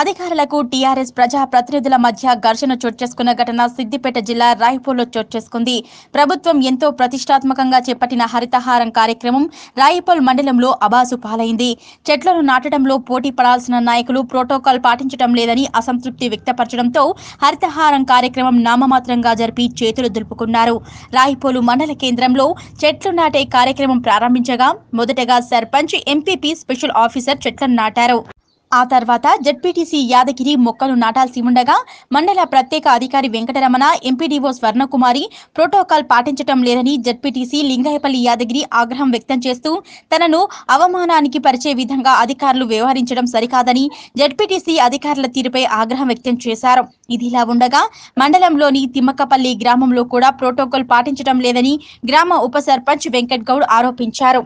అధికారులకు టీఆర్ఎస్ ప్రజా ప్రతినిధుల మధ్య ఘర్షణ చోటు చేసుకున్న ఘటన సిద్దిపేట జిల్లా రాయపూర్లో చోటు చేసుకుంది ప్రభుత్వం ఎంతో ప్రతిష్టాత్మకంగా చేపట్టిన హరితహారం కార్యక్రమం రాయపూల్ మండలంలో అబాసు పాలైంది చెట్లను నాటడంలో పోటీ పడాల్సిన నాయకులు ప్రోటోకాల్ పాటించడం లేదని అసంతృప్తి వ్యక్తపరచడంతో హరితహారం కార్యక్రమం నామమాత్రంగా జరిపి చేతులు దులుపుకున్నారు రాయపోలు మండల కేంద్రంలో చెట్లు నాటే కార్యక్రమం ప్రారంభించగా మొదటగా సర్పంచ్ ఎంపీపీ స్పెషల్ ఆఫీసర్ చెట్లను నాటారు ఆ తర్వాత జడ్పీటీసీ యాదగిరి మొక్కలు నాటాల్సి ఉండగా మండల ప్రత్యేక అధికారి వెంకటరమణ ఎంపీడీఓ స్వర్ణకుమారి ప్రోటోకాల్ పాటించటం లేదని జడ్పీటీసీ లింగాయపల్లి యాదగిరి ఆగ్రహం వ్యక్తం చేస్తూ తనను అవమానానికి పరిచే విధంగా అధికారులు వ్యవహరించడం సరికాదని జడ్పీటీసీ అధికారుల తీరుపై ఆగ్రహం వ్యక్తం చేశారు ఇదిలా ఉండగా మండలంలోని తిమ్మక్కపల్లి గ్రామంలో కూడా ప్రోటోకాల్ పాటించడం లేదని గ్రామ ఉప సర్పంచ్ వెంకట్ గౌడ్ ఆరోపించారు